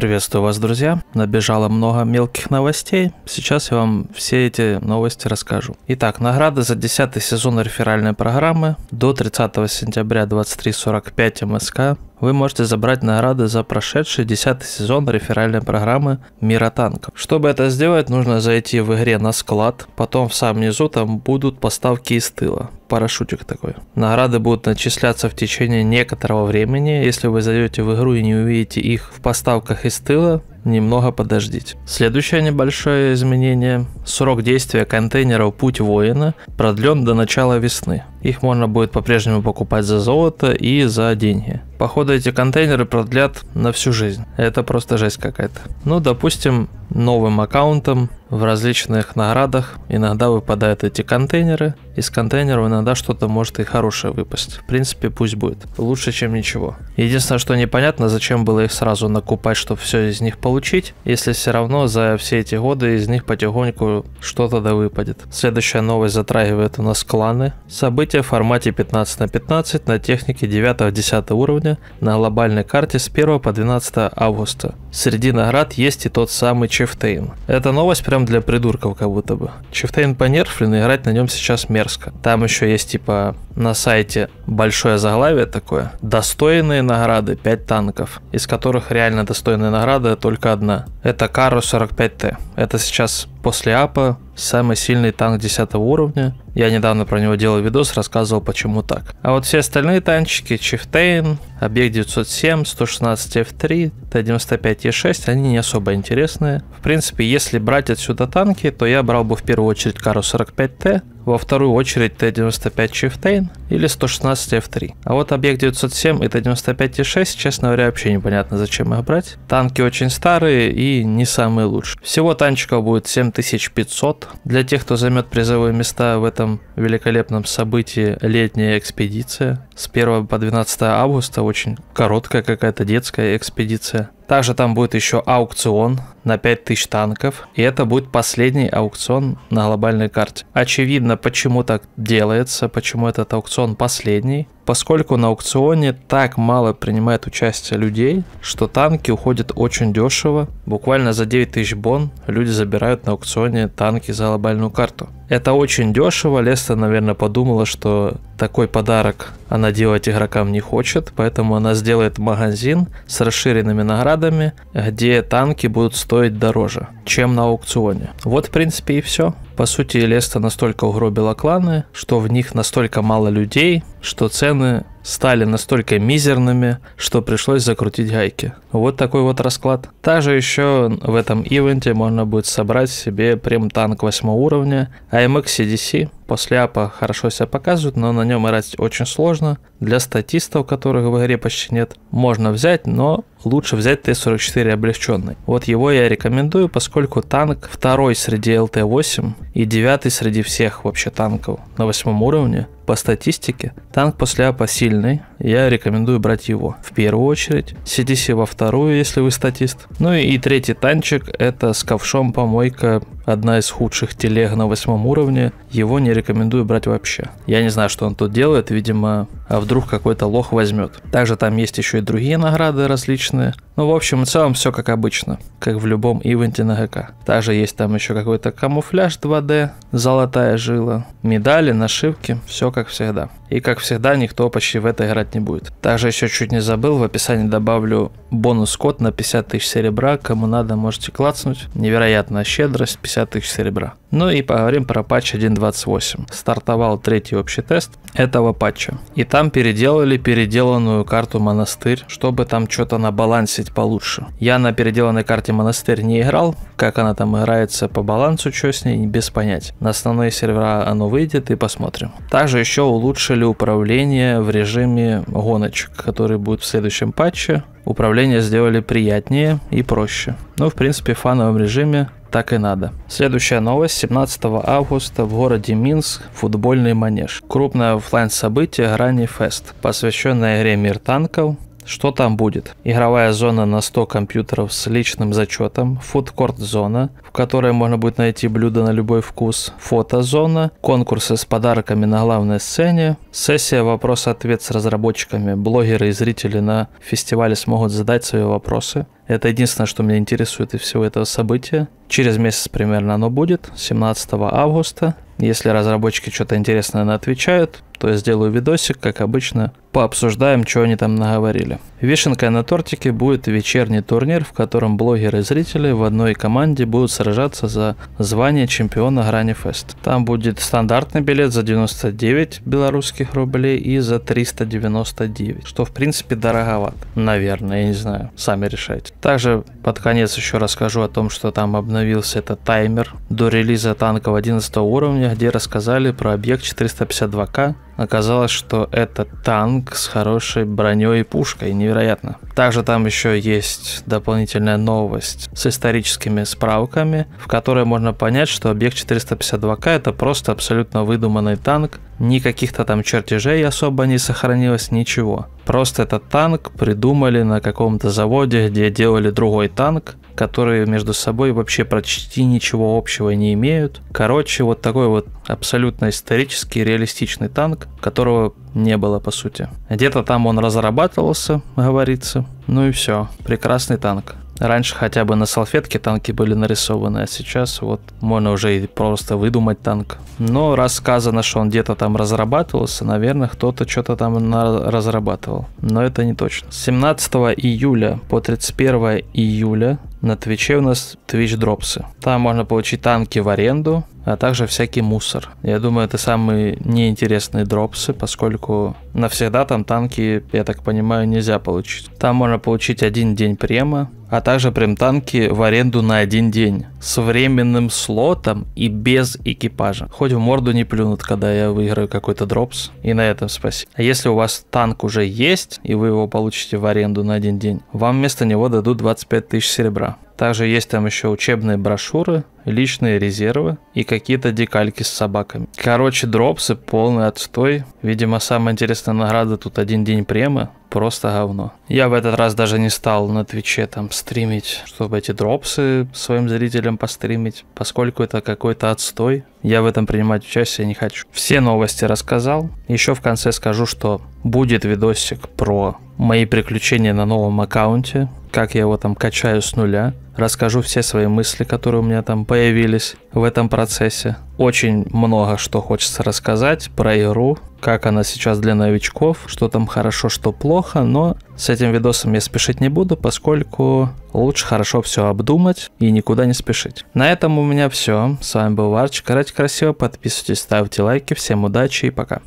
Приветствую вас, друзья. Набежало много мелких новостей. Сейчас я вам все эти новости расскажу. Итак, награды за 10 сезон реферальной программы до 30 сентября 23.45 МСК вы можете забрать награды за прошедший 10 сезон реферальной программы Мира Танков. Чтобы это сделать, нужно зайти в игре на склад, потом в самом низу там будут поставки из тыла. Парашютик такой. Награды будут начисляться в течение некоторого времени. Если вы зайдете в игру и не увидите их в поставках из тыла, немного подождите. Следующее небольшое изменение. Срок действия контейнеров «Путь воина» продлен до начала весны. Их можно будет по-прежнему покупать за золото и за деньги. Походу эти контейнеры продлят на всю жизнь. Это просто жесть какая-то. Ну, допустим, новым аккаунтом в различных наградах иногда выпадают эти контейнеры. Из контейнеров иногда что-то может и хорошее выпасть. В принципе, пусть будет. Лучше, чем ничего. Единственное, что непонятно, зачем было их сразу накупать, чтобы все из них получить, если все равно за все эти годы из них потихоньку что-то да выпадет. Следующая новость затрагивает у нас кланы. События в формате 15 на 15 на технике 9-10 уровня на глобальной карте с 1 по 12 августа. Среди наград есть и тот самый чифтейн Эта новость прям прям для придурков как будто бы. Чифтейн понерфлен, и играть на нем сейчас мерзко. Там еще есть, типа, на сайте большое заглавие такое. Достойные награды 5 танков, из которых реально достойная награда только одна. Это Кару 45Т. Это сейчас после АПа самый сильный танк 10 уровня. Я недавно про него делал видос, рассказывал почему так. А вот все остальные танчики, Чифтейн, Объект 907, 116 F3, Т-95 Е6, они не особо интересные. В принципе, если брать отсюда танки, то я брал бы в первую очередь Кару 45Т, во вторую очередь Т-95 Chieftain или 116 F3. А вот объект 907 и Т-95-6, честно говоря, вообще непонятно зачем их брать. Танки очень старые и не самые лучшие. Всего танчиков будет 7500. Для тех, кто займет призовые места в этом великолепном событии летняя экспедиция. С 1 по 12 августа очень короткая какая-то детская экспедиция. Также там будет еще аукцион на 5000 танков. И это будет последний аукцион на глобальной карте. Очевидно, почему так делается, почему этот аукцион последний поскольку на аукционе так мало принимает участие людей, что танки уходят очень дешево. Буквально за 9000 бон люди забирают на аукционе танки за лобальную карту. Это очень дешево. Леста, наверное, подумала, что такой подарок она делать игрокам не хочет, поэтому она сделает магазин с расширенными наградами, где танки будут стоить дороже, чем на аукционе. Вот, в принципе, и все. По сути, Леста настолько угробила кланы, что в них настолько мало людей, что цены стали настолько мизерными, что пришлось закрутить гайки. Вот такой вот расклад. Также еще в этом ивенте можно будет собрать себе прем-танк 8 уровня, AMX CDC. После апа хорошо себя показывают, но на нем играть очень сложно. Для статистов, которых в игре почти нет, можно взять, но лучше взять Т-44 облегченный. Вот его я рекомендую, поскольку танк второй среди ЛТ-8 и девятый среди всех вообще танков на восьмом уровне. По статистике, танк после АПа сильный, я рекомендую брать его в первую очередь, CDC во вторую, если вы статист. Ну и, и третий танчик это с ковшом помойка одна из худших телег на восьмом уровне, его не рекомендую брать вообще. Я не знаю, что он тут делает, видимо, а вдруг какой-то лох возьмет. Также там есть еще и другие награды различные. Ну, в общем и целом, все как обычно, как в любом ивенте на ГК. Также есть там еще какой-то камуфляж 2D, золотая жила, медали, нашивки, все как всегда и, как всегда, никто почти в это играть не будет. Также еще чуть не забыл, в описании добавлю бонус-код на 50 тысяч серебра, кому надо, можете клацнуть. Невероятная щедрость, 50 тысяч серебра. Ну и поговорим про патч 1.28. Стартовал третий общий тест этого патча. И там переделали переделанную карту монастырь, чтобы там что-то набалансить получше. Я на переделанной карте монастырь не играл, как она там играется по балансу, что с ней, без понятия. На основные сервера оно выйдет и посмотрим. Также еще улучшили добавили управление в режиме гоночек, который будет в следующем патче. Управление сделали приятнее и проще. Ну, в принципе, в фановом режиме так и надо. Следующая новость. 17 августа в городе Минск футбольный манеж. Крупное офлайн событие Грани Фест, посвященное игре Мир танков, что там будет? Игровая зона на 100 компьютеров с личным зачетом, фудкорт-зона, в которой можно будет найти блюда на любой вкус, фото зона, конкурсы с подарками на главной сцене, сессия вопрос-ответ с разработчиками, блогеры и зрители на фестивале смогут задать свои вопросы. Это единственное, что меня интересует из всего этого события. Через месяц примерно оно будет, 17 августа. Если разработчики что-то интересное отвечают, то я сделаю видосик, как обычно, пообсуждаем, что они там наговорили. Вишенкой на тортике будет вечерний турнир, в котором блогеры и зрители в одной команде будут сражаться за звание чемпиона Грани Фест. Там будет стандартный билет за 99 белорусских рублей и за 399, что в принципе дороговато. Наверное, я не знаю, сами решайте. Также под конец еще расскажу о том, что там обновился этот таймер до релиза танков 11 уровня, где рассказали про объект 452К, Оказалось, что это танк с хорошей броней и пушкой, невероятно. Также там еще есть дополнительная новость с историческими справками, в которой можно понять, что объект 452К это просто абсолютно выдуманный танк, никаких-то там чертежей особо не сохранилось, ничего. Просто этот танк придумали на каком-то заводе, где делали другой танк, которые между собой вообще почти ничего общего не имеют. Короче, вот такой вот абсолютно исторический, реалистичный танк, которого не было, по сути. Где-то там он разрабатывался, говорится. Ну и все, прекрасный танк. Раньше хотя бы на салфетке танки были нарисованы, а сейчас вот можно уже и просто выдумать танк. Но рассказано, что он где-то там разрабатывался, наверное, кто-то что-то там разрабатывал. Но это не точно. 17 июля по 31 июля на Твиче у нас Twitch дропсы. Там можно получить танки в аренду, а также всякий мусор. Я думаю, это самые неинтересные дропсы, поскольку навсегда там танки, я так понимаю, нельзя получить. Там можно получить один день према, а также прям танки в аренду на один день с временным слотом и без экипажа. Хоть в морду не плюнут, когда я выиграю какой-то дропс, и на этом спасибо. А если у вас танк уже есть, и вы его получите в аренду на один день, вам вместо него дадут 25 тысяч серебра. Также есть там еще учебные брошюры, личные резервы и какие-то декальки с собаками. Короче, дропсы полный отстой. Видимо, самая интересная награда тут один день према. Просто говно. Я в этот раз даже не стал на Твиче там стримить, чтобы эти дропсы своим зрителям постримить, поскольку это какой-то отстой. Я в этом принимать участие не хочу. Все новости рассказал. Еще в конце скажу, что будет видосик про мои приключения на новом аккаунте, как я его там качаю с нуля, расскажу все свои мысли, которые у меня там появились в этом процессе. Очень много что хочется рассказать про игру, как она сейчас для новичков, что там хорошо, что плохо, но с этим видосом я спешить не буду, поскольку лучше хорошо все обдумать и никуда не спешить. На этом у меня все. С вами был Варчик. Играйте красиво, подписывайтесь, ставьте лайки. Всем удачи и пока.